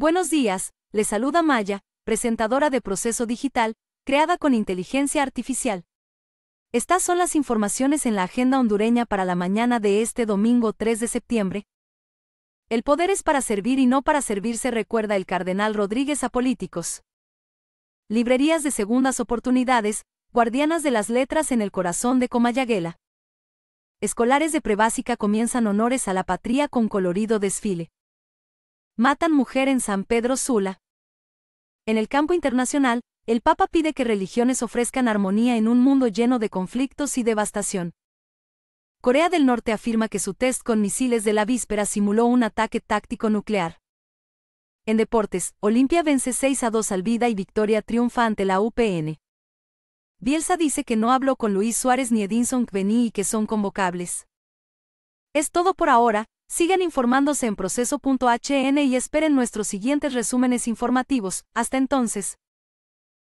Buenos días, le saluda Maya, presentadora de Proceso Digital, creada con inteligencia artificial. Estas son las informaciones en la agenda hondureña para la mañana de este domingo 3 de septiembre. El poder es para servir y no para servirse, recuerda el cardenal Rodríguez a políticos. Librerías de segundas oportunidades, guardianas de las letras en el corazón de Comayaguela. Escolares de prebásica comienzan honores a la patria con colorido desfile. Matan mujer en San Pedro Sula. En el campo internacional, el Papa pide que religiones ofrezcan armonía en un mundo lleno de conflictos y devastación. Corea del Norte afirma que su test con misiles de la víspera simuló un ataque táctico nuclear. En deportes, Olimpia vence 6 a 2 al Vida y victoria triunfa ante la UPN. Bielsa dice que no habló con Luis Suárez ni Edinson Kveni y que son convocables. Es todo por ahora, Sigan informándose en proceso.hn y esperen nuestros siguientes resúmenes informativos. Hasta entonces.